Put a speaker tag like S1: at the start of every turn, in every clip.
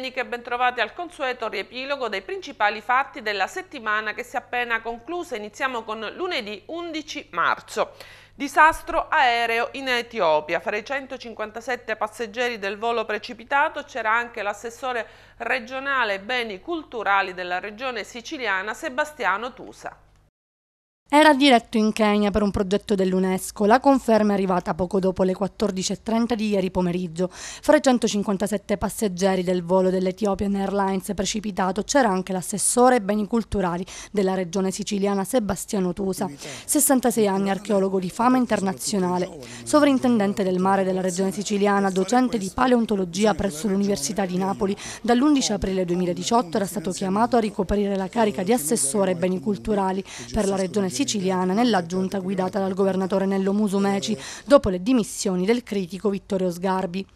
S1: domenica e bentrovati al consueto riepilogo dei principali fatti della settimana che si è appena conclusa. Iniziamo con lunedì 11 marzo. Disastro aereo in Etiopia. Fra i 157 passeggeri del volo precipitato c'era anche l'assessore regionale beni culturali della regione siciliana Sebastiano Tusa.
S2: Era diretto in Kenya per un progetto dell'UNESCO, la conferma è arrivata poco dopo le 14.30 di ieri pomeriggio. Fra i 157 passeggeri del volo dell'Ethiopian Airlines precipitato c'era anche l'assessore beni culturali della regione siciliana Sebastiano Tusa, 66 anni archeologo di fama internazionale, sovrintendente del mare della regione siciliana, docente di paleontologia presso l'Università di Napoli. Dall'11 aprile 2018 era stato chiamato a ricoprire la carica di assessore beni culturali per la regione siciliana siciliana nella giunta guidata dal governatore Nello Musumeci dopo le dimissioni del critico Vittorio Sgarbi.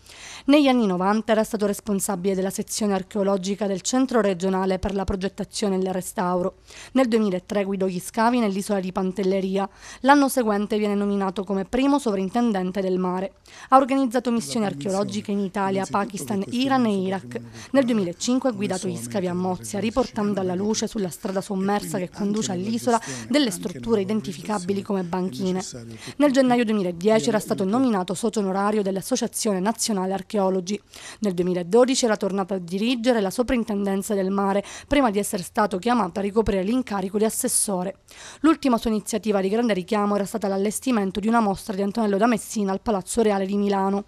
S2: Negli anni 90 era stato responsabile della sezione archeologica del Centro regionale per la progettazione e il restauro. Nel 2003 guidò gli scavi nell'isola di Pantelleria. L'anno seguente viene nominato come primo sovrintendente del mare. Ha organizzato missioni archeologiche in Italia, Pakistan, Iran e Iraq. Nel 2005 ha guidato gli scavi a Mozia, riportando alla luce sulla strada sommersa che conduce all'isola delle strutture identificabili come banchine. Nel gennaio 2010 era stato nominato socio onorario dell'Associazione Nazionale Archeologica archeologi. Nel 2012 era tornato a dirigere la soprintendenza del mare, prima di essere stato chiamato a ricoprire l'incarico di assessore. L'ultima sua iniziativa di grande richiamo era stata l'allestimento di una mostra di Antonello da Messina al Palazzo Reale di Milano.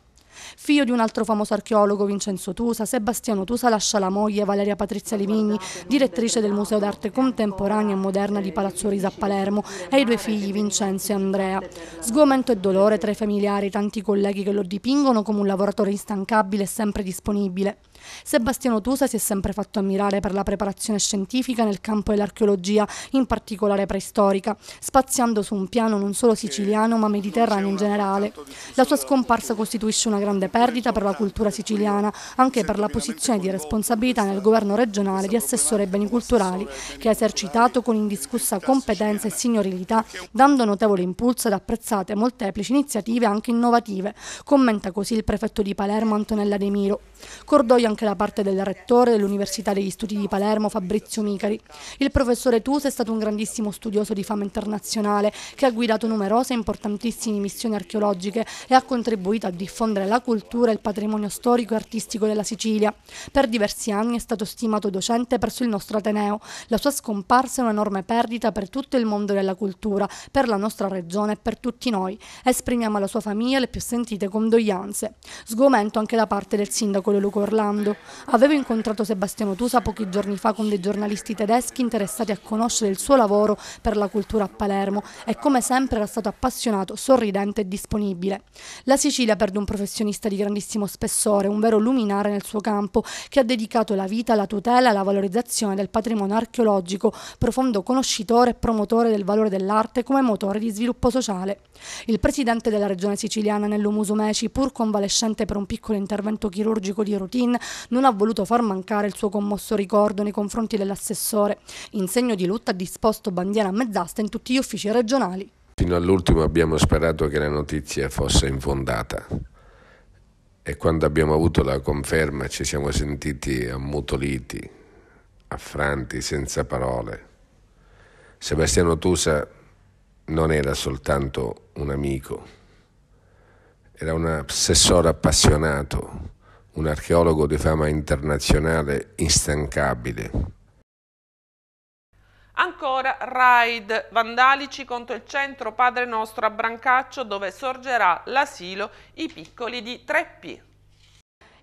S2: Figlio di un altro famoso archeologo, Vincenzo Tusa, Sebastiano Tusa lascia la moglie, Valeria Patrizia Livigni, direttrice del Museo d'Arte Contemporanea e Moderna di Palazzo Risa a Palermo, e i due figli, Vincenzo e Andrea. Sgomento e dolore tra i familiari, e tanti colleghi che lo dipingono come un lavoratore instancabile e sempre disponibile. Sebastiano Tusa si è sempre fatto ammirare per la preparazione scientifica nel campo dell'archeologia, in particolare preistorica, spaziando su un piano non solo siciliano ma mediterraneo in generale. La sua scomparsa costituisce una grande perdita per la cultura siciliana, anche per la posizione di responsabilità nel governo regionale di assessore ai beni culturali, che ha esercitato con indiscussa competenza e signorilità, dando notevole impulso ad apprezzate molteplici iniziative anche innovative, commenta così il prefetto di Palermo Antonella De Miro. Cordoglio anche da parte del rettore dell'Università degli Studi di Palermo, Fabrizio Micari. Il professore Tuse è stato un grandissimo studioso di fama internazionale che ha guidato numerose e importantissime missioni archeologiche e ha contribuito a diffondere la cultura e il patrimonio storico e artistico della Sicilia. Per diversi anni è stato stimato docente presso il nostro Ateneo. La sua scomparsa è un'enorme perdita per tutto il mondo della cultura, per la nostra regione e per tutti noi. Esprimiamo alla sua famiglia le più sentite condoglianze. Sgomento anche da parte del sindaco Leluco Orlando mondo. Avevo incontrato Sebastiano Tusa pochi giorni fa con dei giornalisti tedeschi interessati a conoscere il suo lavoro per la cultura a Palermo e come sempre era stato appassionato, sorridente e disponibile. La Sicilia perde un professionista di grandissimo spessore, un vero luminare nel suo campo, che ha dedicato la vita alla tutela e alla valorizzazione del patrimonio archeologico, profondo conoscitore e promotore del valore dell'arte come motore di sviluppo sociale. Il presidente della regione siciliana Nello Musumeci, pur convalescente per un piccolo intervento chirurgico di routine, non ha voluto far mancare il suo commosso ricordo nei confronti dell'assessore. In segno di lutta ha disposto bandiera a mezz'asta in tutti gli uffici regionali.
S3: Fino all'ultimo abbiamo sperato che la notizia fosse infondata e quando abbiamo avuto la conferma ci siamo sentiti ammutoliti, affranti, senza parole. Sebastiano Tusa non era soltanto un amico, era un assessore appassionato un archeologo di fama internazionale instancabile.
S1: Ancora raid vandalici contro il centro Padre Nostro a Brancaccio dove sorgerà l'asilo I Piccoli di
S2: Treppi.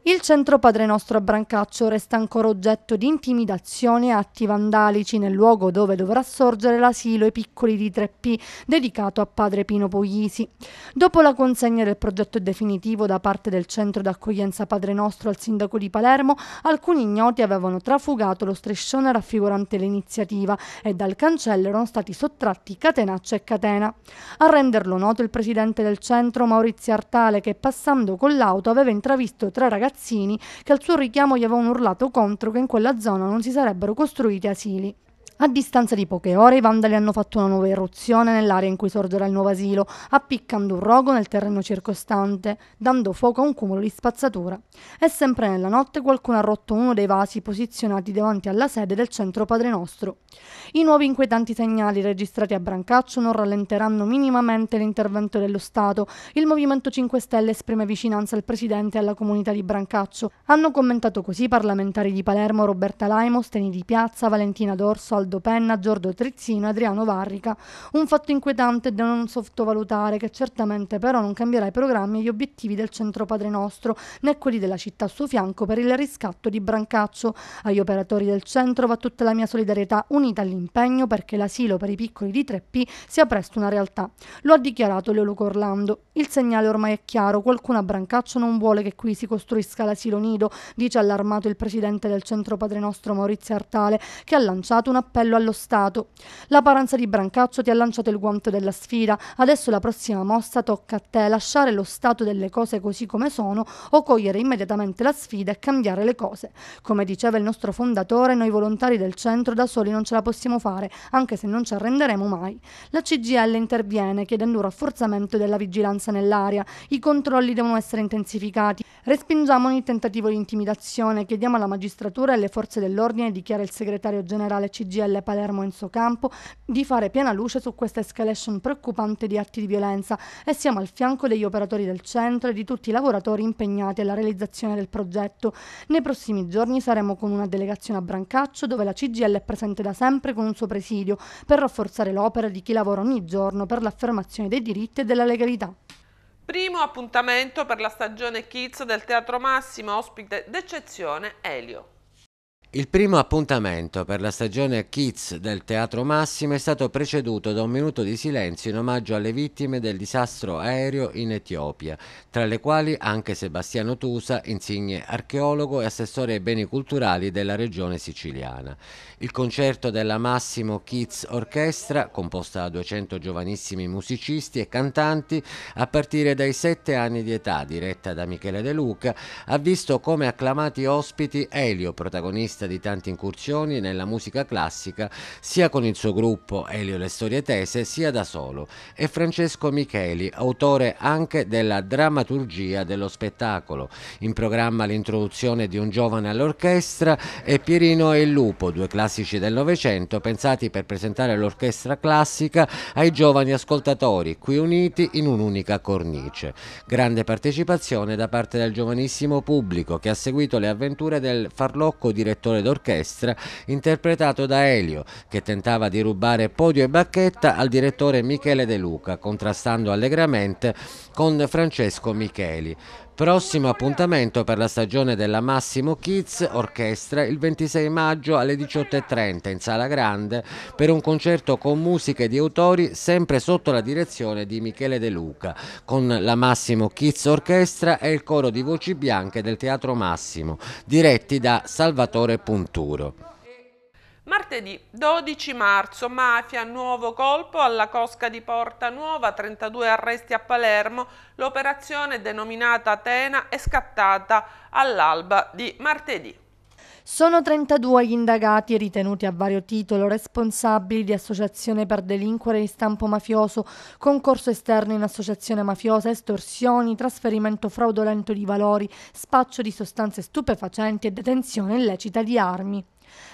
S2: Il centro Padre Nostro a Brancaccio resta ancora oggetto di intimidazioni e atti vandalici nel luogo dove dovrà sorgere l'asilo I Piccoli di 3P dedicato a Padre Pino Puglisi. Dopo la consegna del progetto definitivo da parte del centro d'accoglienza Padre Nostro al sindaco di Palermo, alcuni ignoti avevano trafugato lo striscione raffigurante l'iniziativa e dal cancello erano stati sottratti catenaccio e catena. A renderlo noto il presidente del centro Maurizio Artale che passando con l'auto aveva intravisto tre ragazzi ragazzini che al suo richiamo gli avevano urlato contro che in quella zona non si sarebbero costruiti asili. A distanza di poche ore i vandali hanno fatto una nuova eruzione nell'area in cui sorgerà il nuovo asilo, appiccando un rogo nel terreno circostante, dando fuoco a un cumulo di spazzatura. E sempre nella notte qualcuno ha rotto uno dei vasi posizionati davanti alla sede del centro Padre Nostro. I nuovi inquietanti segnali registrati a Brancaccio non rallenteranno minimamente l'intervento dello Stato. Il Movimento 5 Stelle esprime vicinanza al Presidente e alla comunità di Brancaccio. Hanno commentato così parlamentari di Palermo Roberta Laimo, Steni di Piazza, Valentina Dorso, Aldo Giordo Penna, Giordo Trizzino, e Adriano Varrica, un fatto inquietante da non sottovalutare che certamente però non cambierà i programmi e gli obiettivi del Centro Padre Nostro né quelli della città a suo fianco per il riscatto di Brancaccio. Agli operatori del centro va tutta la mia solidarietà unita all'impegno perché l'asilo per i piccoli di 3P sia presto una realtà. Lo ha dichiarato Leoluco Orlando. Il segnale ormai è chiaro, qualcuno a Brancaccio non vuole che qui si costruisca l'asilo nido, dice allarmato il presidente del Centro Padre Nostro Maurizio Artale, che ha lanciato un appello appello allo Stato. La paranza di Brancaccio ti ha lanciato il guanto della sfida, adesso la prossima mossa tocca a te lasciare lo stato delle cose così come sono o cogliere immediatamente la sfida e cambiare le cose. Come diceva il nostro fondatore, noi volontari del centro da soli non ce la possiamo fare, anche se non ci arrenderemo mai. La CGL interviene chiedendo un rafforzamento della vigilanza nell'area, i controlli devono essere intensificati, respingiamo ogni tentativo di intimidazione, chiediamo alla magistratura e alle forze dell'ordine, dichiara il segretario generale CGL delle Palermo suo Campo di fare piena luce su questa escalation preoccupante di atti di violenza e siamo al fianco degli operatori del centro e di tutti i lavoratori impegnati alla realizzazione del progetto. Nei prossimi giorni saremo con una delegazione a Brancaccio dove la CGL è presente da sempre con un suo presidio per rafforzare l'opera di chi lavora ogni giorno per l'affermazione dei diritti e della legalità.
S1: Primo appuntamento per la stagione Kids del Teatro Massimo, ospite d'eccezione Elio.
S4: Il primo appuntamento per la stagione Kids del Teatro Massimo è stato preceduto da un minuto di silenzio in omaggio alle vittime del disastro aereo in Etiopia, tra le quali anche Sebastiano Tusa, insigne archeologo e assessore ai beni culturali della regione siciliana. Il concerto della Massimo Kids Orchestra, composta da 200 giovanissimi musicisti e cantanti a partire dai 7 anni di età, diretta da Michele De Luca, ha visto come acclamati ospiti Elio, protagonista protagonista di tante incursioni nella musica classica sia con il suo gruppo Elio Le Storie Tese sia da solo e Francesco Micheli, autore anche della drammaturgia dello spettacolo. In programma l'introduzione di un giovane all'orchestra e Pierino e il Lupo, due classici del Novecento pensati per presentare l'orchestra classica ai giovani ascoltatori, qui uniti in un'unica cornice. Grande partecipazione da parte del giovanissimo pubblico che ha seguito le avventure del farlocco direttore direttore d'orchestra, interpretato da Elio, che tentava di rubare podio e bacchetta al direttore Michele De Luca, contrastando allegramente con Francesco Micheli. Prossimo appuntamento per la stagione della Massimo Kids Orchestra il 26 maggio alle 18.30 in Sala Grande per un concerto con musiche di autori sempre sotto la direzione di Michele De Luca con la Massimo Kids Orchestra e il coro di voci bianche del Teatro Massimo diretti da Salvatore Punturo.
S1: Martedì 12 marzo, mafia, nuovo colpo alla cosca di Porta Nuova, 32 arresti a Palermo. L'operazione denominata Atena è scattata all'alba di martedì.
S2: Sono 32 gli indagati ritenuti a vario titolo responsabili di associazione per delinquere di stampo mafioso, concorso esterno in associazione mafiosa, estorsioni, trasferimento fraudolento di valori, spaccio di sostanze stupefacenti e detenzione illecita di armi.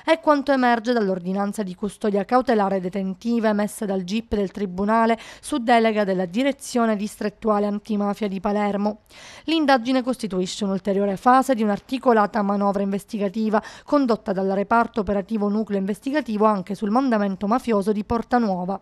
S2: È quanto emerge dall'ordinanza di custodia cautelare detentiva emessa dal GIP del Tribunale su delega della Direzione Distrettuale Antimafia di Palermo. L'indagine costituisce un'ulteriore fase di un'articolata manovra investigativa condotta dal reparto operativo nucleo investigativo anche sul mandamento mafioso di Porta Nuova.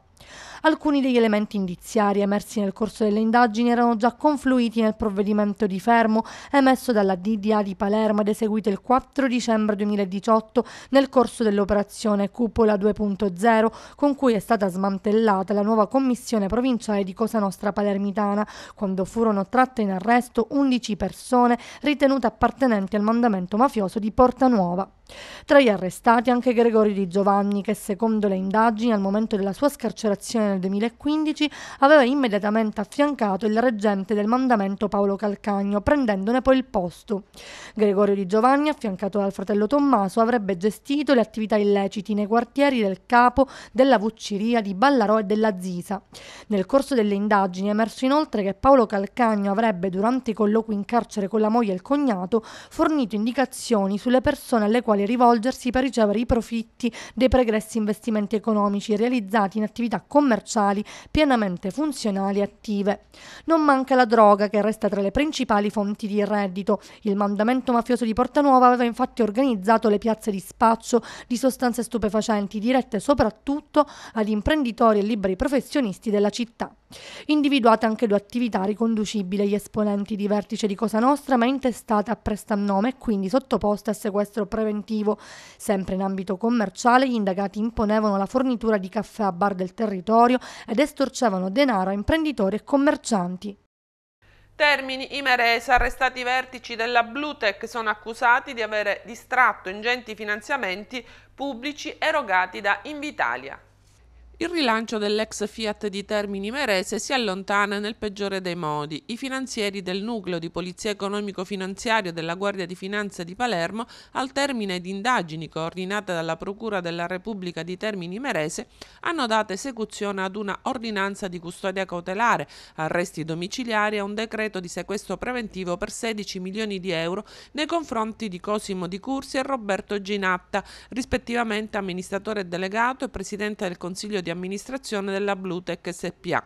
S2: Alcuni degli elementi indiziari emersi nel corso delle indagini erano già confluiti nel provvedimento di fermo emesso dalla DDA di Palermo ed eseguito il 4 dicembre 2018 nel corso dell'operazione Cupola 2.0 con cui è stata smantellata la nuova commissione provinciale di Cosa Nostra Palermitana quando furono tratte in arresto 11 persone ritenute appartenenti al mandamento mafioso di Porta Nuova. Tra gli arrestati anche Gregorio Di Giovanni che secondo le indagini al momento della sua scarcerazione nel 2015, aveva immediatamente affiancato il reggente del mandamento Paolo Calcagno, prendendone poi il posto. Gregorio Di Giovanni, affiancato dal fratello Tommaso, avrebbe gestito le attività illeciti nei quartieri del capo della Vucciria di Ballarò e della Zisa. Nel corso delle indagini è emerso inoltre che Paolo Calcagno avrebbe, durante i colloqui in carcere con la moglie e il cognato, fornito indicazioni sulle persone alle quali rivolgersi per ricevere i profitti dei pregressi investimenti economici realizzati in attività commerciali commerciali pienamente funzionali e attive. Non manca la droga che resta tra le principali fonti di reddito. Il mandamento mafioso di Portanuova aveva infatti organizzato le piazze di spaccio di sostanze stupefacenti dirette soprattutto ad imprenditori e liberi professionisti della città. Individuate anche due attività riconducibili agli esponenti di vertice di Cosa Nostra, ma intestate a prestannome e quindi sottoposte a sequestro preventivo. Sempre in ambito commerciale, gli indagati imponevano la fornitura di caffè a bar del territorio ed estorcevano denaro a imprenditori e commercianti.
S1: Termini Imerese, arrestati i vertici della Blutech, sono accusati di avere distratto ingenti finanziamenti pubblici erogati da Invitalia. Il rilancio dell'ex Fiat di Termini Merese si allontana nel peggiore dei modi. I finanzieri del nucleo di polizia economico-finanziario della Guardia di Finanza di Palermo, al termine di indagini coordinate dalla Procura della Repubblica di Termini Merese, hanno dato esecuzione ad una ordinanza di custodia cautelare, arresti domiciliari e un decreto di sequestro preventivo per 16 milioni di euro nei confronti di Cosimo Di Cursi e Roberto Ginatta, rispettivamente amministratore delegato e presidente del Consiglio di amministrazione della Bluetech SPA.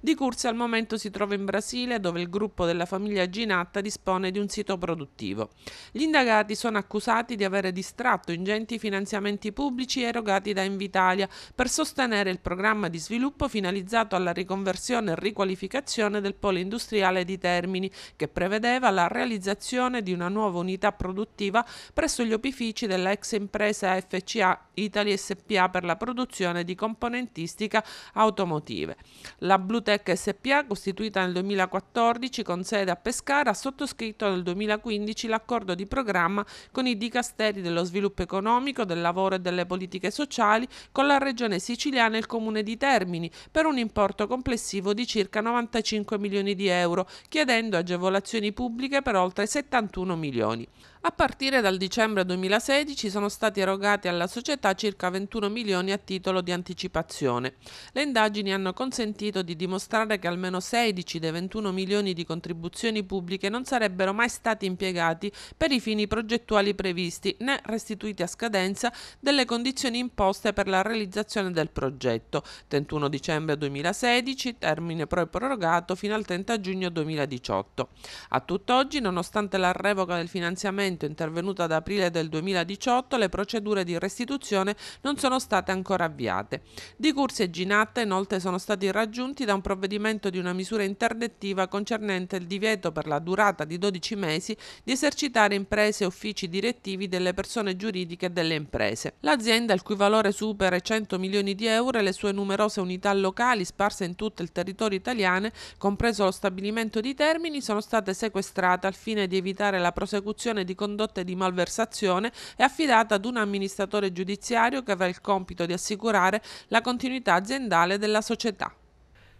S1: Di Cursi al momento si trova in Brasile dove il gruppo della famiglia Ginatta dispone di un sito produttivo. Gli indagati sono accusati di avere distratto ingenti finanziamenti pubblici erogati da Invitalia per sostenere il programma di sviluppo finalizzato alla riconversione e riqualificazione del polo industriale di Termini che prevedeva la realizzazione di una nuova unità produttiva presso gli opifici della ex impresa FCA Italy SPA per la produzione di componenti componentistica automotive. La Blutech SPA, costituita nel 2014 con sede a Pescara, ha sottoscritto nel 2015 l'accordo di programma con i dicasteri dello sviluppo economico, del lavoro e delle politiche sociali, con la regione siciliana e il comune di Termini, per un importo complessivo di circa 95 milioni di euro, chiedendo agevolazioni pubbliche per oltre 71 milioni. A partire dal dicembre 2016 sono stati erogati alla società circa 21 milioni a titolo di anticipazione. Le indagini hanno consentito di dimostrare che almeno 16 dei 21 milioni di contribuzioni pubbliche non sarebbero mai stati impiegati per i fini progettuali previsti né restituiti a scadenza delle condizioni imposte per la realizzazione del progetto. 31 dicembre 2016, termine poi prorogato fino al 30 giugno 2018. A tutt'oggi, nonostante la revoca del finanziamento provvedimento intervenuto ad aprile del 2018, le procedure di restituzione non sono state ancora avviate. Di Cursi e Ginatta inoltre sono stati raggiunti da un provvedimento di una misura interdettiva concernente il divieto per la durata di 12 mesi di esercitare imprese e uffici direttivi delle persone giuridiche e delle imprese. L'azienda, il cui valore supera i 100 milioni di euro e le sue numerose unità locali sparse in tutto il territorio italiano, compreso lo stabilimento di Termini, sono state sequestrate al fine di evitare la prosecuzione di condotte di malversazione è affidata ad un amministratore giudiziario che avrà il compito di assicurare la continuità aziendale della società.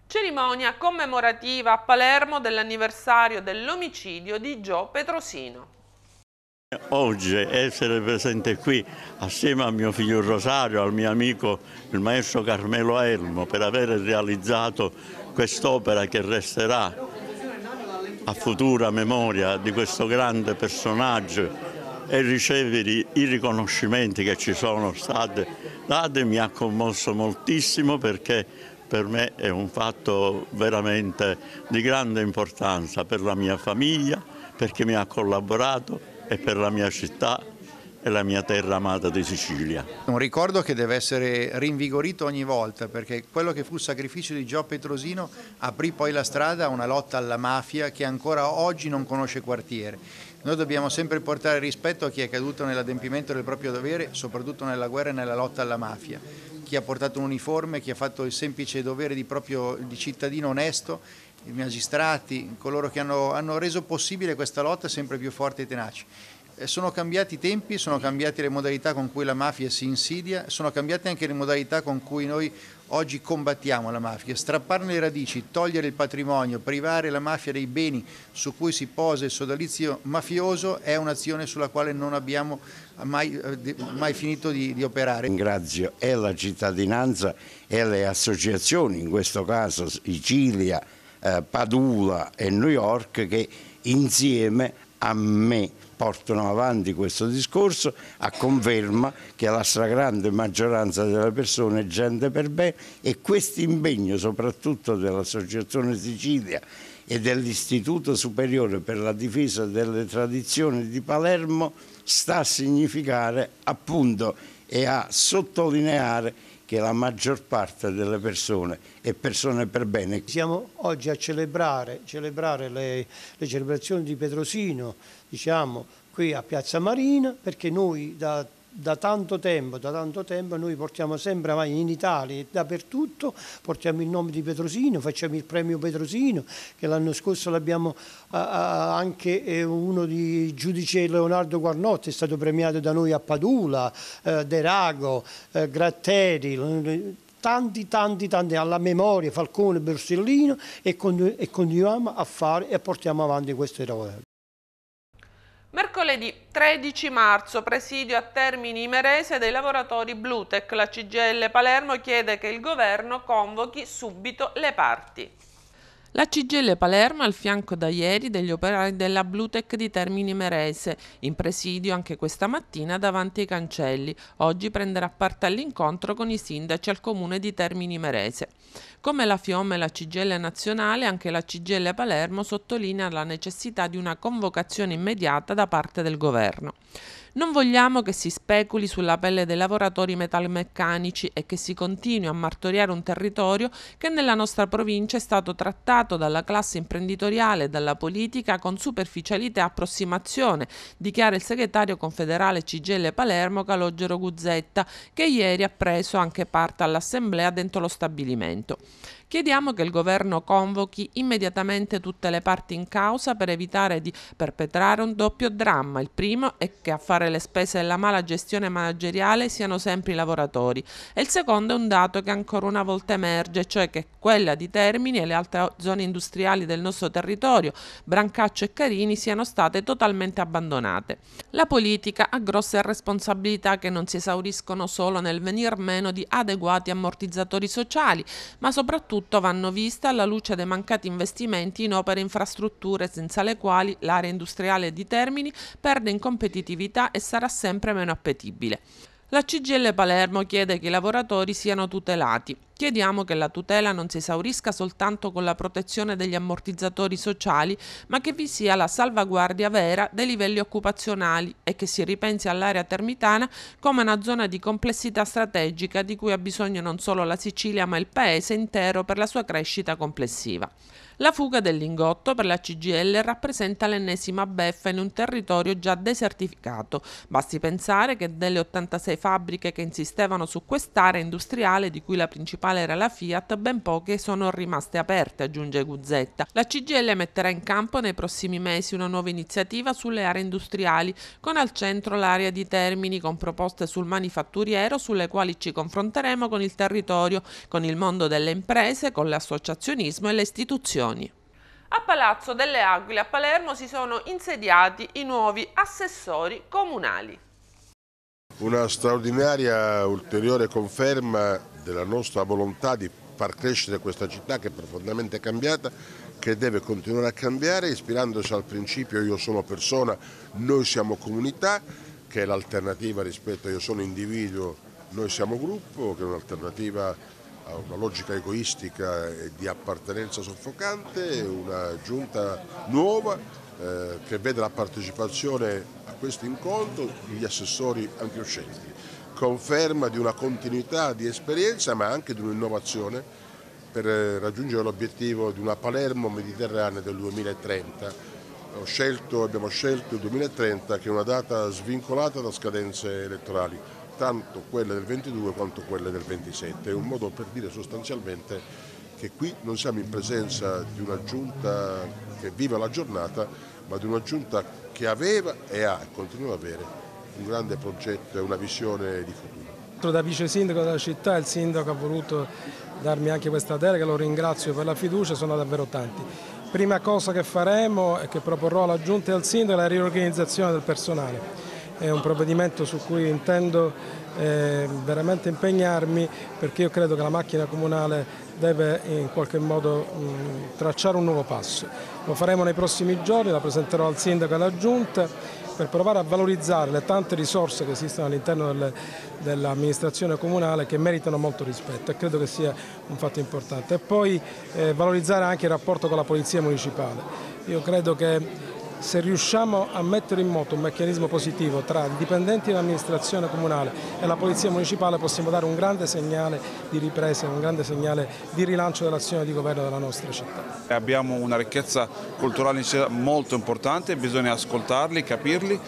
S1: Cerimonia commemorativa a Palermo dell'anniversario dell'omicidio di Gio Petrosino.
S5: Oggi essere presente qui assieme a mio figlio Rosario, al mio amico il maestro Carmelo Elmo per aver realizzato quest'opera che resterà a futura memoria di questo grande personaggio e ricevere i riconoscimenti che ci sono stati dati mi ha commosso moltissimo perché per me è un fatto veramente di grande importanza per la mia famiglia, perché mi ha collaborato e per la mia città è la mia terra amata di Sicilia.
S6: Un ricordo che deve essere rinvigorito ogni volta perché quello che fu il sacrificio di Gio Petrosino aprì poi la strada a una lotta alla mafia che ancora oggi non conosce quartiere. Noi dobbiamo sempre portare rispetto a chi è caduto nell'adempimento del proprio dovere, soprattutto nella guerra e nella lotta alla mafia. Chi ha portato un uniforme, chi ha fatto il semplice dovere di, proprio, di cittadino onesto i magistrati, coloro che hanno, hanno, reso possibile questa lotta sempre più forte e tenace. Eh, sono cambiati i tempi, sono cambiate le modalità con cui la mafia si insidia, sono cambiate anche le modalità con cui noi oggi combattiamo la mafia. Strapparne le radici, togliere il patrimonio, privare la mafia dei beni su cui si posa il sodalizio mafioso è un'azione sulla quale non abbiamo mai, eh, mai finito di, di operare. Ringrazio e la cittadinanza e le
S4: associazioni, in questo caso Sicilia, eh, Padula e New York, che insieme a me portano avanti questo discorso a conferma che la stragrande maggioranza delle persone è gente per bene e questo impegno soprattutto dell'Associazione Sicilia e dell'Istituto Superiore per la difesa delle tradizioni di Palermo sta a significare appunto e a sottolineare che la maggior parte delle persone è persone per bene. Siamo
S6: oggi a celebrare, celebrare le, le celebrazioni di Petrosino, diciamo, qui a Piazza Marina, perché noi da da tanto tempo, da tanto tempo noi portiamo sempre avanti in Italia e dappertutto, portiamo il nome di Petrosino, facciamo il premio Petrosino che l'anno scorso l'abbiamo eh, anche eh, uno di giudice Leonardo Guarnotti è stato premiato da noi a Padula, eh, De Rago, eh, Gratteri, tanti, tanti, tanti, alla memoria Falcone, Borsellino e, continu e continuiamo a fare e portiamo avanti questo errore.
S1: Mercoledì 13 marzo, presidio a Termini Imerese dei lavoratori Blutec. La CGL Palermo chiede che il governo convochi subito le parti. La Cigelle Palermo al fianco da ieri degli operai della Blutec di Termini Merese, in presidio anche questa mattina davanti ai cancelli. Oggi prenderà parte all'incontro con i sindaci al comune di Termini Merese. Come la FIOM e la Cigelle nazionale, anche la Cigelle Palermo sottolinea la necessità di una convocazione immediata da parte del governo. Non vogliamo che si speculi sulla pelle dei lavoratori metalmeccanici e che si continui a martoriare un territorio che nella nostra provincia è stato trattato dalla classe imprenditoriale e dalla politica con superficialità e approssimazione, dichiara il segretario confederale CGL Palermo Calogero Guzzetta, che ieri ha preso anche parte all'assemblea dentro lo stabilimento. Chiediamo che il governo convochi immediatamente tutte le parti in causa per evitare di perpetrare un doppio dramma. Il primo è che a fare le spese della mala gestione manageriale siano sempre i lavoratori e il secondo è un dato che ancora una volta emerge, cioè che quella di Termini e le altre zone industriali del nostro territorio, Brancaccio e Carini, siano state totalmente abbandonate. La politica ha grosse responsabilità che non si esauriscono solo nel venir meno di adeguati ammortizzatori sociali, ma soprattutto Oltretutto vanno viste alla luce dei mancati investimenti in opere e infrastrutture senza le quali l'area industriale di Termini perde in competitività e sarà sempre meno appetibile. La CGL Palermo chiede che i lavoratori siano tutelati Chiediamo che la tutela non si esaurisca soltanto con la protezione degli ammortizzatori sociali, ma che vi sia la salvaguardia vera dei livelli occupazionali e che si ripensi all'area termitana come una zona di complessità strategica di cui ha bisogno non solo la Sicilia ma il Paese intero per la sua crescita complessiva. La fuga del lingotto per la CGL rappresenta l'ennesima beffa in un territorio già desertificato. Basti pensare che delle 86 fabbriche che insistevano su quest'area industriale, di cui la principale principale era la Fiat, ben poche sono rimaste aperte, aggiunge Guzzetta. La CGL metterà in campo nei prossimi mesi una nuova iniziativa sulle aree industriali, con al centro l'area di Termini, con proposte sul manifatturiero, sulle quali ci confronteremo con il territorio, con il mondo delle imprese, con l'associazionismo e le istituzioni. A Palazzo delle Aquile a Palermo si sono insediati i nuovi assessori comunali.
S3: Una straordinaria ulteriore conferma della nostra volontà di far crescere questa città che è profondamente cambiata, che deve continuare a cambiare ispirandosi al principio io sono persona, noi siamo comunità, che è l'alternativa rispetto a io sono individuo, noi siamo gruppo, che è un'alternativa a una logica egoistica e di appartenenza soffocante, una giunta nuova eh, che vede la partecipazione questo incontro gli assessori antiuscenti, conferma di una continuità di esperienza ma anche di un'innovazione per eh, raggiungere l'obiettivo di una Palermo mediterranea del 2030. Scelto, abbiamo scelto il 2030 che è una data svincolata da scadenze elettorali, tanto quelle del 22 quanto quelle del 27, è un modo per dire sostanzialmente che qui non siamo in presenza di una giunta che vive la giornata ma di una giunta che aveva e ha e continua ad avere un grande progetto e una visione di futuro.
S7: Da vice sindaco della città il sindaco ha voluto darmi anche questa delega, lo ringrazio per la fiducia, sono davvero tanti. Prima cosa che faremo e che proporrò alla giunta e al sindaco è la riorganizzazione del personale è un provvedimento su cui intendo eh, veramente impegnarmi perché io credo che la macchina comunale deve in qualche modo mh, tracciare un nuovo passo. Lo faremo nei prossimi giorni, la presenterò al Sindaco e alla Giunta per provare a valorizzare le tante risorse che esistono all'interno dell'amministrazione dell comunale che meritano molto rispetto e credo che sia un fatto importante. E poi eh, valorizzare anche il rapporto con la Polizia Municipale. Io credo che se riusciamo a mettere in moto un meccanismo positivo tra i dipendenti dell'amministrazione comunale e la polizia municipale possiamo dare un grande segnale di ripresa, un grande segnale di rilancio dell'azione di governo della nostra città.
S8: Abbiamo una ricchezza culturale molto importante, bisogna ascoltarli, capirli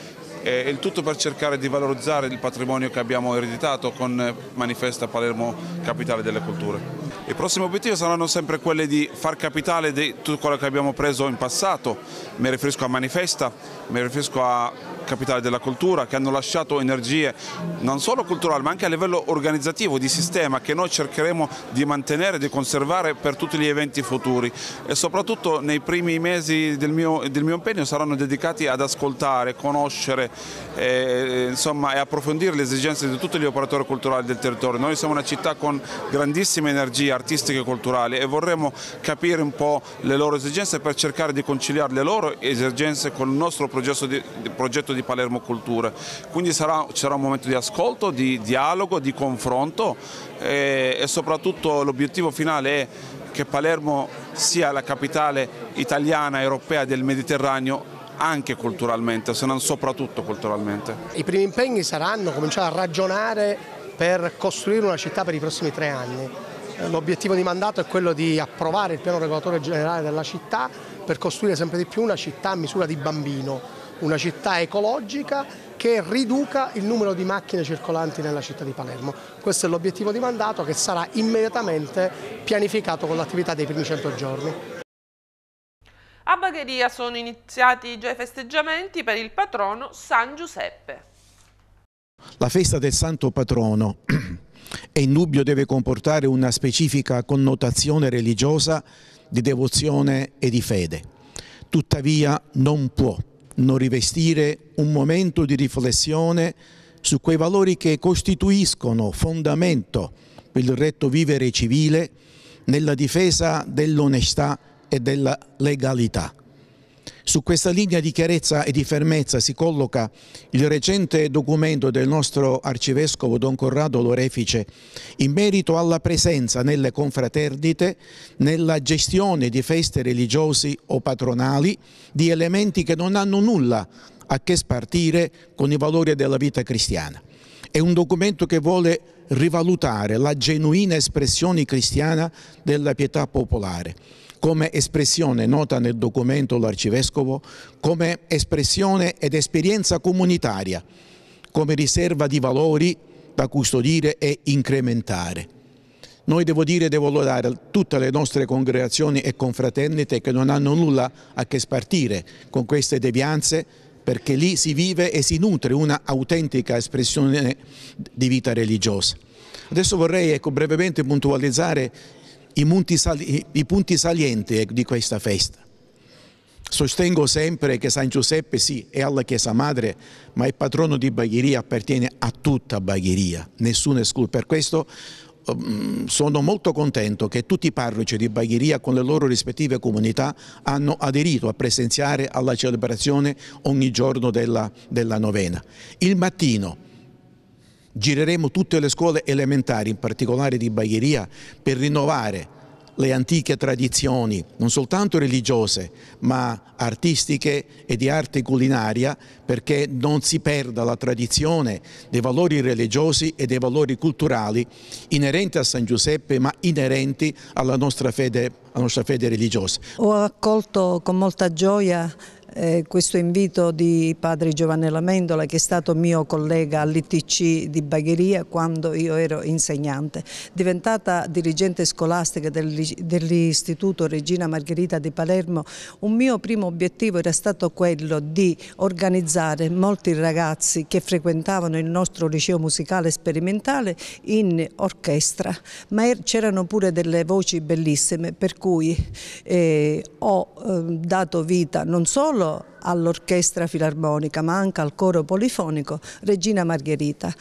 S8: e eh, il tutto per cercare di valorizzare il patrimonio che abbiamo ereditato con eh, Manifesta Palermo Capitale delle Culture. I prossimi obiettivi saranno sempre quelli di far capitale di tutto quello che abbiamo preso in passato, mi riferisco a Manifesta, mi riferisco a capitale della cultura, che hanno lasciato energie non solo culturali ma anche a livello organizzativo, di sistema, che noi cercheremo di mantenere, e di conservare per tutti gli eventi futuri e soprattutto nei primi mesi del mio, del mio impegno saranno dedicati ad ascoltare, conoscere e, eh, insomma, e approfondire le esigenze di tutti gli operatori culturali del territorio. Noi siamo una città con grandissime energie artistiche e culturali e vorremmo capire un po' le loro esigenze per cercare di conciliare le loro esigenze con il nostro progetto di, progetto progetto di Palermo Cultura. Quindi sarà, sarà un momento di ascolto, di dialogo, di confronto e, eh, e soprattutto l'obiettivo finale è che Palermo sia la capitale italiana, europea del Mediterraneo anche culturalmente, se non soprattutto culturalmente.
S6: I primi impegni saranno cominciare a ragionare per costruire una città per i prossimi tre anni. Eh, l'obiettivo di mandato è quello di approvare il piano regolatore generale della città per costruire sempre di più una città a misura di bambino una città ecologica che riduca il numero di macchine circolanti nella città di Palermo. Questo è l'obiettivo di mandato che sarà immediatamente pianificato con l'attività dei primi 100 giorni.
S1: A Bagheria sono iniziati già i festeggiamenti per il patrono San Giuseppe.
S9: La festa del Santo Patrono è indubbio deve comportare una specifica connotazione religiosa di devozione e di fede. Tuttavia non può non rivestire un momento di riflessione su quei valori che costituiscono fondamento per il retto vivere civile nella difesa dell'onestà e della legalità. Su questa linea di chiarezza e di fermezza si colloca il recente documento del nostro arcivescovo Don Corrado Lorefice in merito alla presenza nelle confraternite, nella gestione di feste religiosi o patronali, di elementi che non hanno nulla a che spartire con i valori della vita cristiana. È un documento che vuole rivalutare la genuina espressione cristiana della pietà popolare come espressione nota nel documento l'arcivescovo, come espressione ed esperienza comunitaria, come riserva di valori da custodire e incrementare. Noi devo dire, e devo lodare tutte le nostre congregazioni e confraternite che non hanno nulla a che spartire con queste devianze perché lì si vive e si nutre una autentica espressione di vita religiosa. Adesso vorrei ecco, brevemente puntualizzare i punti, i punti salienti eh, di questa festa. Sostengo sempre che San Giuseppe sì è alla Chiesa Madre, ma il patrono di Baghiria appartiene a tutta Bagheria, nessuna esclude. Per questo ehm, sono molto contento che tutti i parroci di Bagheria con le loro rispettive comunità hanno aderito a presenziare alla celebrazione ogni giorno della, della novena. Il mattino Gireremo tutte le scuole elementari, in particolare di Bagheria, per rinnovare le antiche tradizioni, non soltanto religiose, ma artistiche e di arte culinaria, perché non si perda la tradizione dei valori religiosi e dei valori culturali inerenti a San Giuseppe, ma inerenti alla nostra fede, alla nostra fede religiosa.
S5: Ho accolto con molta gioia eh, questo invito di padre Giovanni Lamendola che è stato mio collega all'ITC di Bagheria quando io ero insegnante. Diventata dirigente scolastica dell'Istituto Regina Margherita di Palermo, un mio primo obiettivo era stato quello di organizzare molti ragazzi che frequentavano il nostro liceo musicale sperimentale in orchestra, ma er, c'erano pure delle voci bellissime per cui eh, ho eh, dato vita non solo solo all'orchestra filarmonica ma anche al coro polifonico Regina Margherita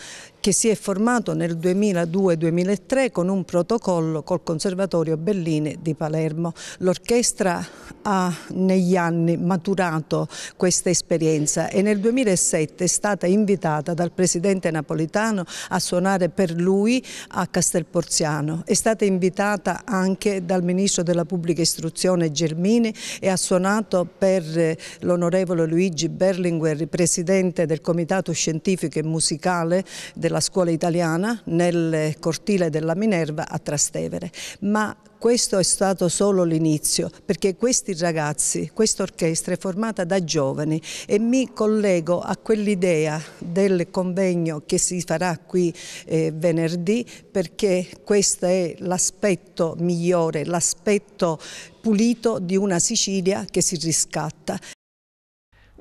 S5: che si è formato nel 2002-2003 con un protocollo col Conservatorio Bellini di Palermo. L'orchestra ha negli anni maturato questa esperienza e nel 2007 è stata invitata dal presidente napolitano a suonare per lui a Castelporziano. È stata invitata anche dal ministro della pubblica istruzione Germini e ha suonato per eh, l'onorevole Luigi Berlinguer, presidente del comitato scientifico e musicale della della scuola italiana nel cortile della Minerva a Trastevere, ma questo è stato solo l'inizio perché questi ragazzi, questa orchestra è formata da giovani e mi collego a quell'idea del convegno che si farà qui eh, venerdì perché questo è l'aspetto migliore, l'aspetto pulito di una Sicilia che si riscatta.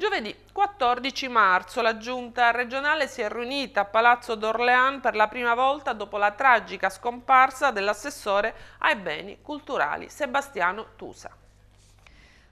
S1: Giovedì 14 marzo la giunta regionale si è riunita a Palazzo d'Orlean per la prima volta dopo la tragica scomparsa dell'assessore ai beni culturali Sebastiano Tusa.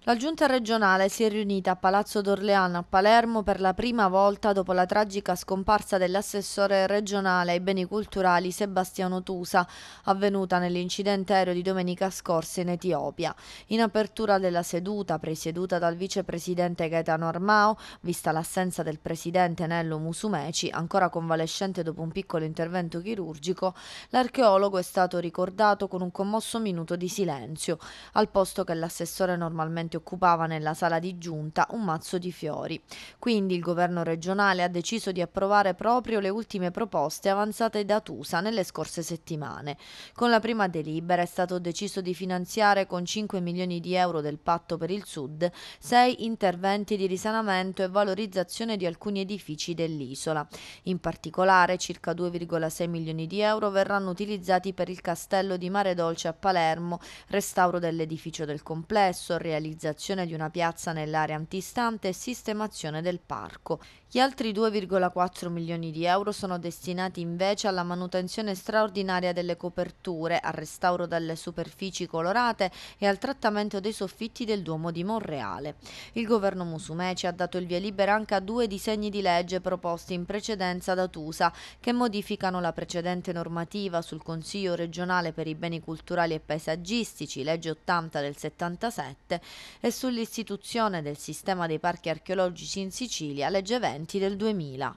S10: La giunta regionale si è riunita a Palazzo d'Orleano a Palermo per la prima volta dopo la tragica scomparsa dell'assessore regionale ai beni culturali Sebastiano Tusa, avvenuta nell'incidente aereo di domenica scorsa in Etiopia. In apertura della seduta, presieduta dal vicepresidente Gaetano Armao, vista l'assenza del presidente Nello Musumeci, ancora convalescente dopo un piccolo intervento chirurgico, l'archeologo è stato ricordato con un commosso minuto di silenzio, al posto che l'assessore normalmente occupava nella sala di giunta un mazzo di fiori. Quindi il governo regionale ha deciso di approvare proprio le ultime proposte avanzate da Tusa nelle scorse settimane. Con la prima delibera è stato deciso di finanziare con 5 milioni di euro del patto per il Sud sei interventi di risanamento e valorizzazione di alcuni edifici dell'isola. In particolare circa 2,6 milioni di euro verranno utilizzati per il castello di Mare Dolce a Palermo, restauro dell'edificio del complesso, realizzazione realizzazione di una piazza nell'area antistante e sistemazione del parco. Gli altri 2,4 milioni di euro sono destinati invece alla manutenzione straordinaria delle coperture, al restauro delle superfici colorate e al trattamento dei soffitti del Duomo di Monreale. Il governo musumeci ha dato il via libera anche a due disegni di legge proposti in precedenza da Tusa che modificano la precedente normativa sul Consiglio regionale per i beni culturali e paesaggistici, legge 80 del 77, e sull'istituzione del sistema dei parchi archeologici in Sicilia, legge 20 eccedenti del 2000.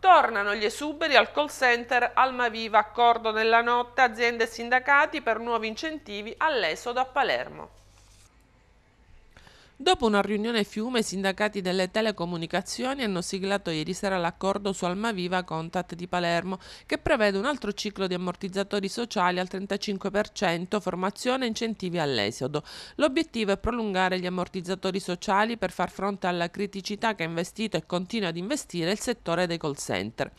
S1: Tornano gli esuberi al call center Almaviva, accordo nella notte, aziende e sindacati per nuovi incentivi all'esodo a Palermo. Dopo una riunione Fiume, i sindacati delle telecomunicazioni hanno siglato ieri sera l'accordo su Almaviva Contat di Palermo, che prevede un altro ciclo di ammortizzatori sociali al 35%, formazione e incentivi all'esodo. L'obiettivo è prolungare gli ammortizzatori sociali per far fronte alla criticità che ha investito e continua ad investire il settore dei call center.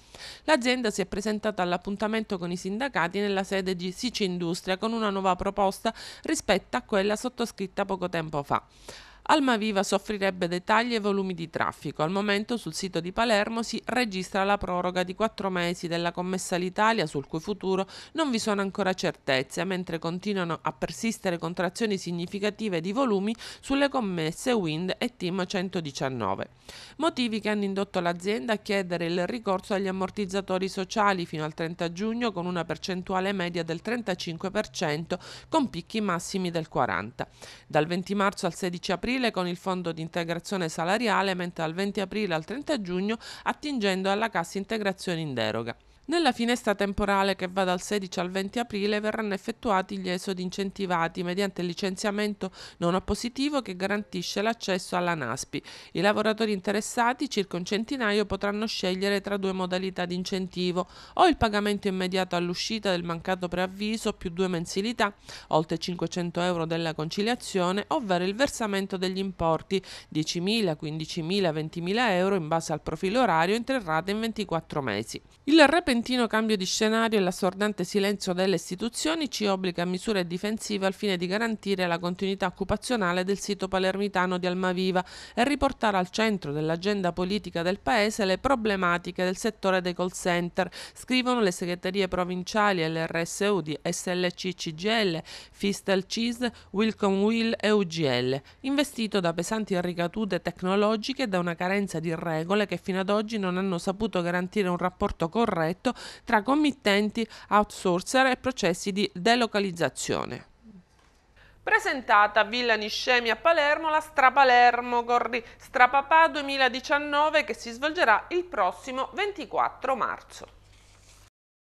S1: L'azienda si è presentata all'appuntamento con i sindacati nella sede di Sici Industria con una nuova proposta rispetto a quella sottoscritta poco tempo fa. Almaviva soffrirebbe dettagli e volumi di traffico. Al momento sul sito di Palermo si registra la proroga di quattro mesi della commessa all'Italia sul cui futuro non vi sono ancora certezze, mentre continuano a persistere contrazioni significative di volumi sulle commesse Wind e Team 119. Motivi che hanno indotto l'azienda a chiedere il ricorso agli ammortizzatori sociali fino al 30 giugno con una percentuale media del 35% con picchi massimi del 40%. Dal 20 marzo al 16 aprile aprile con il fondo di integrazione salariale, mentre dal 20 aprile al 30 giugno attingendo alla cassa integrazione in deroga. Nella finestra temporale che va dal 16 al 20 aprile verranno effettuati gli esodi incentivati mediante il licenziamento non appositivo che garantisce l'accesso alla NASPI. I lavoratori interessati, circa un centinaio, potranno scegliere tra due modalità di incentivo, o il pagamento immediato all'uscita del mancato preavviso più due mensilità, oltre 500 euro della conciliazione, ovvero il versamento degli importi 10.000, 15.000, 20.000 euro in base al profilo orario in tre rate in 24 mesi. Il repentino repentino cambio di scenario e l'assordante silenzio delle istituzioni ci obbliga a misure difensive al fine di garantire la continuità occupazionale del sito palermitano di Almaviva e riportare al centro dell'agenda politica del Paese le problematiche del settore dei call center, scrivono le segreterie provinciali e l'RSU di SLC CGL, Fistel CIS, Wilcom Will e UGL, investito da pesanti ricadute tecnologiche e da una carenza di regole che fino ad oggi non hanno saputo garantire un rapporto corretto diretto tra committenti, outsourcer e processi di delocalizzazione. Presentata a Villa Niscemi a Palermo la Strapalermo Gordi Strapapà 2019 che si svolgerà il prossimo 24 marzo.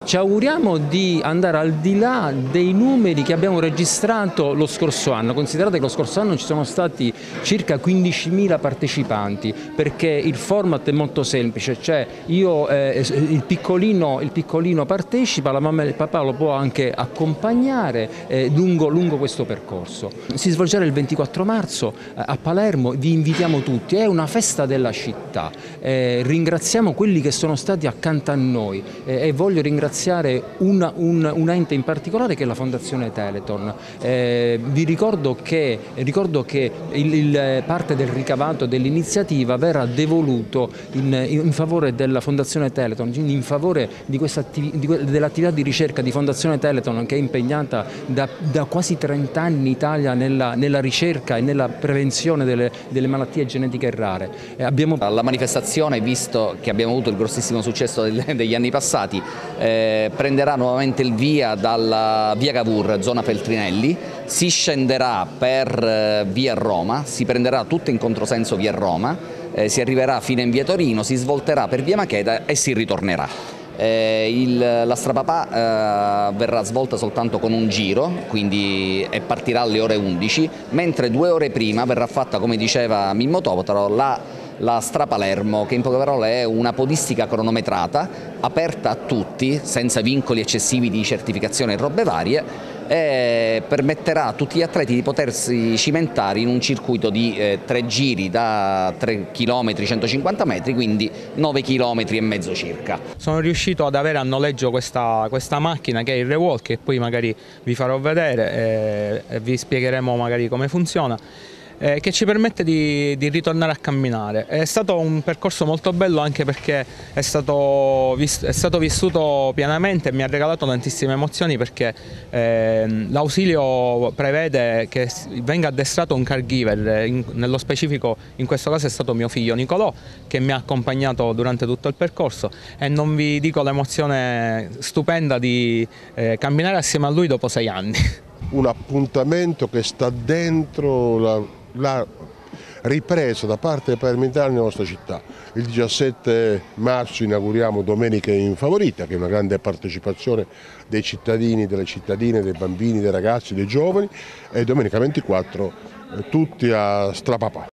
S11: Ci auguriamo di andare al di là dei numeri che abbiamo registrato lo scorso anno. Considerate che lo scorso anno ci sono stati circa 15.000 partecipanti perché il format è molto semplice, cioè io, eh, il, piccolino, il, piccolino, partecipa, la mamma e il papà lo può anche accompagnare eh, lungo, lungo, questo percorso. Si svolgerà il 24 marzo eh, a Palermo, vi invitiamo tutti, è una festa della città. Eh, ringraziamo quelli che sono stati accanto a noi eh, e voglio ringraziare ringraziare un, un, un, ente in particolare che è la Fondazione Teleton. Eh, vi ricordo che, ricordo che il, il eh, parte del ricavato dell'iniziativa verrà devoluto in, in, favore della Fondazione Teleton, quindi in favore dell'attività di ricerca di Fondazione Teleton che è impegnata da, da quasi 30 anni in Italia nella, nella, ricerca e nella prevenzione delle, delle malattie genetiche rare. Eh, abbiamo... La manifestazione, visto che abbiamo avuto il grossissimo successo degli anni passati, eh, eh, prenderà nuovamente il via dalla via Cavour, zona Feltrinelli, si scenderà per eh, via Roma, si prenderà tutto in controsenso via Roma, eh, si arriverà fino in via Torino, si svolterà per via Macheda e si ritornerà. Eh, il, la strapapà eh, verrà svolta soltanto con un giro, quindi partirà alle ore 11, mentre due ore prima verrà fatta, come diceva Mimmo Topotaro, la la Strapalermo, che in poche parole è una podistica cronometrata, aperta a tutti, senza vincoli eccessivi di certificazione e robe varie, e permetterà a tutti gli atleti di potersi cimentare in un circuito di eh, tre giri da 3 km 150 metri, quindi 9 km e mezzo circa. Sono riuscito
S12: ad avere a noleggio questa, questa macchina che è il Rewalk che poi magari vi farò vedere e, eh, e vi spiegheremo magari come funziona eh, che ci permette di, di, ritornare a camminare. È stato un percorso molto bello anche perché è stato, è stato vissuto pienamente e mi ha regalato tantissime emozioni perché eh, l'ausilio prevede che venga addestrato un caregiver, in, nello specifico in questo caso è stato mio figlio Nicolò che mi ha accompagnato durante tutto il percorso e non vi dico l'emozione stupenda di eh, camminare assieme a lui dopo sei anni
S3: un appuntamento che sta dentro la la ripresa da parte parlamentare nella nostra città. Il 17 marzo inauguriamo Domenica in Favorita, che è una grande partecipazione dei cittadini, delle cittadine, dei bambini, dei ragazzi, dei giovani e domenica 24 eh, tutti a strapapà.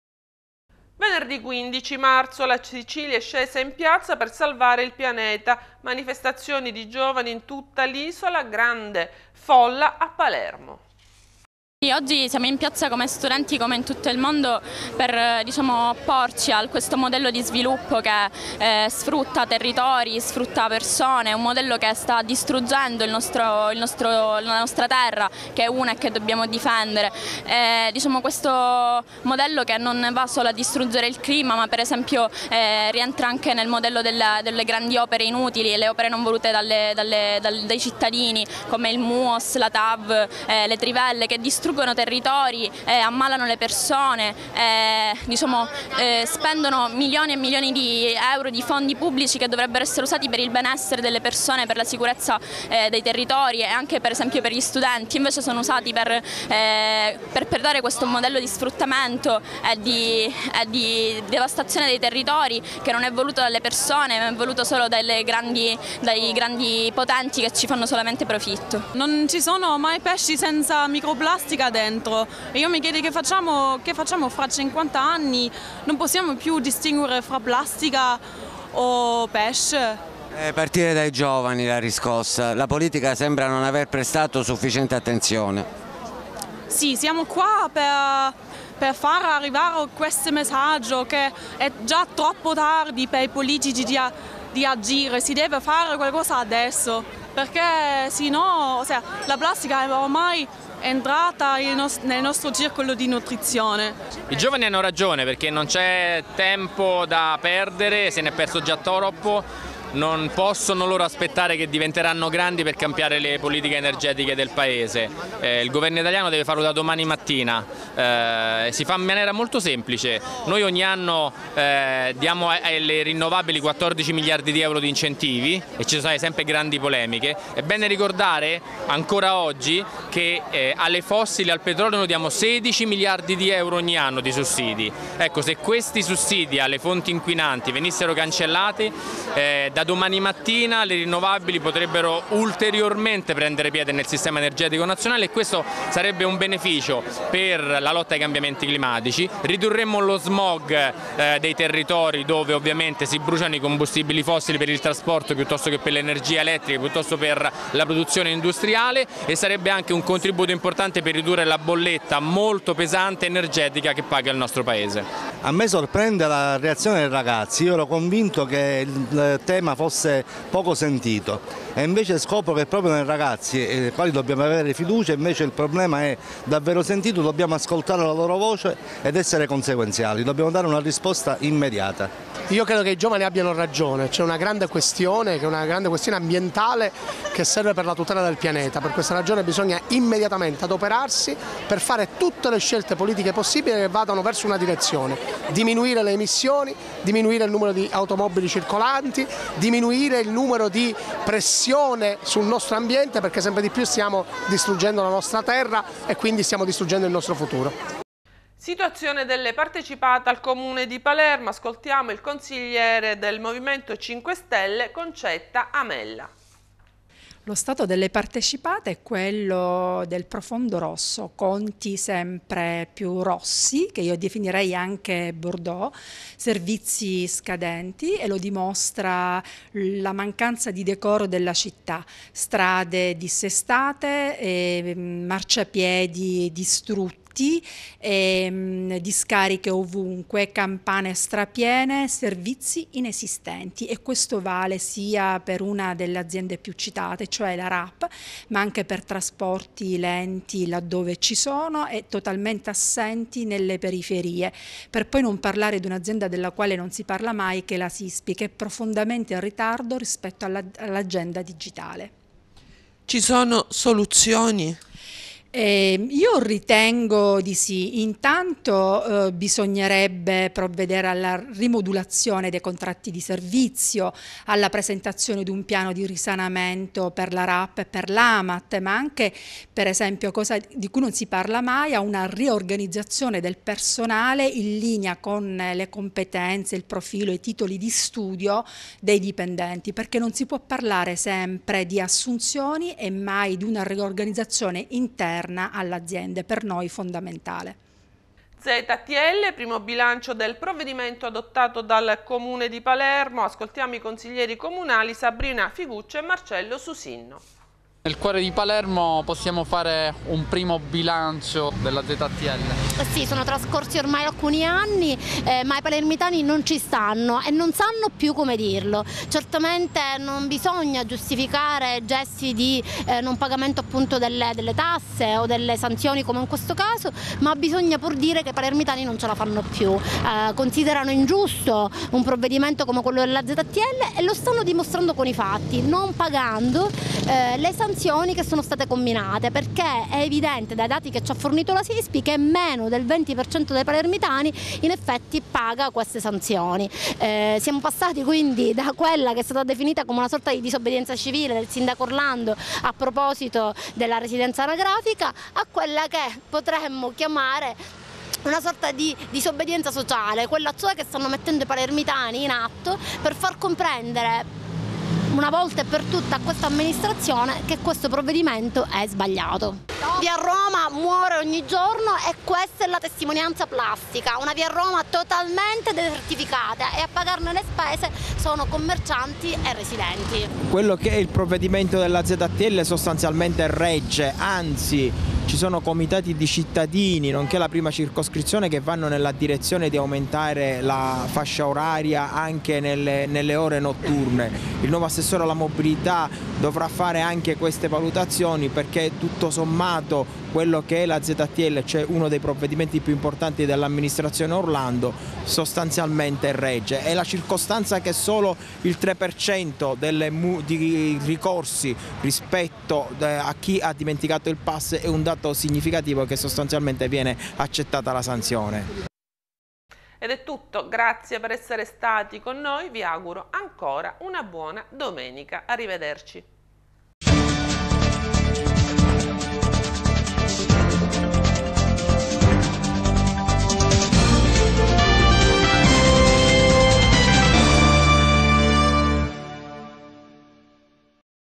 S1: Venerdì 15 marzo la Sicilia è scesa in piazza per salvare il pianeta. Manifestazioni di giovani in tutta l'isola, grande folla a Palermo.
S13: Oggi siamo in piazza come studenti come in tutto il mondo per eh, diciamo, opporci a questo modello di sviluppo che eh, sfrutta territori, sfrutta persone, un modello che sta distruggendo il nostro, il nostro, la nostra terra che è una e che dobbiamo difendere. Eh, diciamo, questo modello che non va solo a distruggere il clima ma per esempio eh, rientra anche nel modello delle, delle, grandi opere inutili, le opere non volute dalle, dalle, dal, dai cittadini come il MUOS, la TAV, eh, le trivelle che distruggono distruggono territori, eh, ammalano le persone, eh, diciamo, eh, spendono milioni e milioni di euro di fondi pubblici che dovrebbero essere usati per il benessere delle persone, per la sicurezza eh, dei territori e anche per esempio per gli studenti, invece sono usati per, eh, per perdere questo modello di sfruttamento e di, di, devastazione dei territori che non è voluto dalle persone, ma è voluto solo grandi, dai grandi potenti che ci fanno solamente profitto. Non ci sono mai pesci senza microplastica politica dentro e io mi chiedo che facciamo, che facciamo fra 50 anni, non possiamo più distinguere fra plastica o pesce.
S4: Eh, partire dai giovani la riscossa, la politica sembra non aver prestato sufficiente attenzione.
S13: Sì, siamo qua per, per far arrivare questo messaggio che è già troppo tardi per i politici di, di agire, si deve fare qualcosa adesso, perché sennò no, o la plastica è ormai è entrata nel nostro circolo di nutrizione.
S12: I giovani hanno ragione perché non c'è tempo da perdere, se ne è perso già troppo non possono loro aspettare che diventeranno grandi per cambiare le politiche energetiche del Paese. Eh, il governo italiano deve farlo da domani mattina, eh, si fa in maniera molto semplice, noi ogni anno eh, diamo alle rinnovabili 14 miliardi di euro di incentivi e ci sono sempre grandi polemiche, è bene ricordare ancora oggi che eh, alle fossili, al petrolio noi diamo 16 miliardi di euro ogni anno di sussidi, ecco se questi sussidi alle fonti inquinanti venissero cancellati eh, da domani mattina le rinnovabili potrebbero ulteriormente prendere piede nel sistema energetico nazionale e questo sarebbe un beneficio per la lotta ai cambiamenti climatici. Ridurremmo lo smog eh, dei territori dove ovviamente si bruciano i combustibili fossili per il trasporto piuttosto che per l'energia elettrica, piuttosto per la produzione industriale e sarebbe anche un contributo importante per ridurre la bolletta molto pesante energetica che paga il nostro Paese. A me sorprende
S4: la reazione dei ragazzi, io ero convinto che il tema tema fosse poco sentito e invece scopro che proprio nei ragazzi, nei eh, quali dobbiamo avere fiducia, invece il problema è davvero sentito, dobbiamo ascoltare la loro voce ed essere conseguenziali, dobbiamo dare una risposta immediata.
S6: Io credo che i giovani abbiano ragione, c'è una grande questione, che è una grande questione ambientale che serve per la tutela del pianeta, per questa ragione bisogna immediatamente adoperarsi per fare tutte le scelte politiche possibili che vadano verso una direzione, diminuire le emissioni, diminuire il numero di automobili circolanti, diminuire il numero di pressioni pressione sul nostro ambiente perché sempre di più stiamo distruggendo la nostra terra e quindi stiamo distruggendo il nostro futuro.
S1: Situazione delle partecipate al Comune di Palermo, ascoltiamo il consigliere del Movimento 5 Stelle Concetta Amella.
S14: Lo stato delle partecipate è quello del profondo rosso, conti sempre più rossi, che io definirei anche Bordeaux, servizi scadenti e lo dimostra la mancanza di decoro della città, strade dissestate, mm, marciapiedi distrutti impianti, ehm, discariche ovunque, campane strapiene, servizi inesistenti e questo vale sia per una delle aziende più citate, cioè la RAP, ma anche per trasporti lenti laddove ci sono e totalmente assenti nelle periferie, per poi non parlare di un'azienda della quale non si parla mai che è la SISPI, che è profondamente in ritardo rispetto all'agenda digitale.
S1: Ci sono soluzioni?
S14: Eh, io ritengo di sì, intanto eh, bisognerebbe provvedere alla rimodulazione dei contratti di servizio, alla presentazione di un piano di risanamento per la RAP e per l'AMAT, ma anche per esempio, cosa di cui non si parla mai, a una riorganizzazione del personale in linea con eh, le competenze, il profilo, i titoli di studio dei dipendenti, perché non si può parlare sempre di assunzioni e mai di una riorganizzazione interna interna all'azienda, per noi fondamentale.
S1: ZTL, primo bilancio del provvedimento adottato dal Comune di Palermo. Ascoltiamo i consiglieri comunali Sabrina Figuccio
S15: e Marcello Susinno.
S12: Nel cuore di Palermo possiamo fare un primo bilancio della ZTL?
S15: Eh sì, sono trascorsi ormai alcuni anni, eh, ma i palermitani non ci stanno e non sanno più come dirlo. Certamente non bisogna giustificare gesti di eh, non pagamento appunto delle, delle, tasse o delle sanzioni come in questo caso, ma bisogna pur dire che i palermitani non ce la fanno più. Eh, considerano ingiusto un provvedimento come quello della ZTL e lo stanno dimostrando con i fatti, non pagando eh, le sanzioni sanzioni che sono state combinate perché è evidente dai dati che ci ha fornito la Sispi che meno del 20% dei palermitani in effetti paga queste sanzioni. Eh, siamo passati quindi da quella che è stata definita come una sorta di disobbedienza civile del sindaco Orlando a proposito della residenza anagrafica a quella che potremmo chiamare una sorta di disobbedienza sociale, quella cioè che stanno mettendo i palermitani in atto per far comprendere una volta e per tutta a questa amministrazione che questo provvedimento è sbagliato. Via Roma muore ogni giorno e questa è la testimonianza plastica, una via Roma totalmente desertificata e a pagarne le spese sono commercianti e residenti.
S11: Quello che è il provvedimento della ZTL sostanzialmente regge, anzi ci sono comitati di cittadini, nonché la prima circoscrizione che vanno nella direzione di aumentare la fascia oraria anche nelle, nelle ore notturne. Il nuovo assessore alla mobilità dovrà fare anche queste valutazioni perché tutto sommato quello che è la ZTL, cioè uno dei provvedimenti più importanti dell'amministrazione Orlando, sostanzialmente regge. È la circostanza che solo il 3% delle di ricorsi rispetto eh, a chi ha dimenticato il pass è un dato significativo che sostanzialmente viene accettata la sanzione.
S1: Ed è tutto, grazie per essere stati con noi, vi auguro ancora una buona domenica, arrivederci.